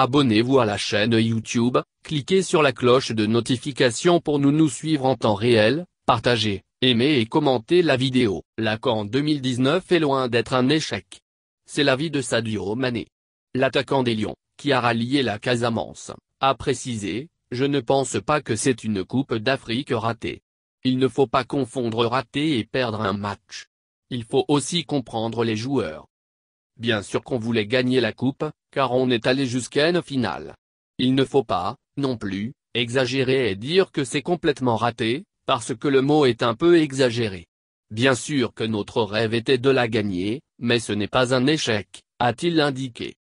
Abonnez-vous à la chaîne YouTube, cliquez sur la cloche de notification pour nous nous suivre en temps réel, partagez, aimez et commentez la vidéo. La 2019 est loin d'être un échec. C'est l'avis de Sadio Mané. L'attaquant des Lions, qui a rallié la Casamance, a précisé, je ne pense pas que c'est une Coupe d'Afrique ratée. Il ne faut pas confondre raté et perdre un match. Il faut aussi comprendre les joueurs. Bien sûr qu'on voulait gagner la coupe, car on est allé jusqu'à une finale. Il ne faut pas, non plus, exagérer et dire que c'est complètement raté, parce que le mot est un peu exagéré. Bien sûr que notre rêve était de la gagner, mais ce n'est pas un échec, a-t-il indiqué.